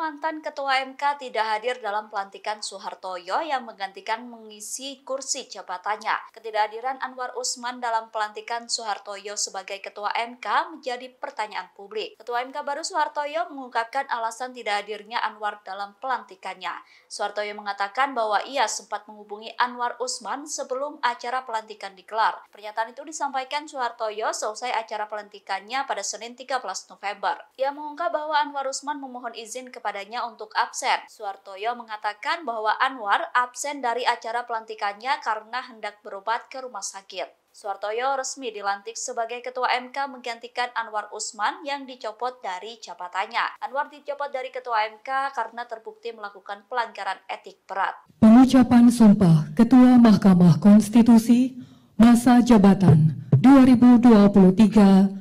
mantan Ketua MK tidak hadir dalam pelantikan Soehartoyo yang menggantikan mengisi kursi jabatannya. Ketidakhadiran Anwar Usman dalam pelantikan Soehartoyo sebagai Ketua MK menjadi pertanyaan publik. Ketua MK baru Soehartoyo mengungkapkan alasan tidak hadirnya Anwar dalam pelantikannya. Soehartoyo mengatakan bahwa ia sempat menghubungi Anwar Usman sebelum acara pelantikan dikelar. Pernyataan itu disampaikan Soehartoyo selesai acara pelantikannya pada Senin 13 November. Ia mengungkap bahwa Anwar Usman memohon izin kepada kepadanya untuk absen. Suartoyo mengatakan bahwa Anwar absen dari acara pelantikannya karena hendak berobat ke rumah sakit. Suartoyo resmi dilantik sebagai Ketua MK menggantikan Anwar Usman yang dicopot dari jabatannya. Anwar dicopot dari Ketua MK karena terbukti melakukan pelanggaran etik berat. Pengucapan sumpah Ketua Mahkamah Konstitusi masa jabatan 2023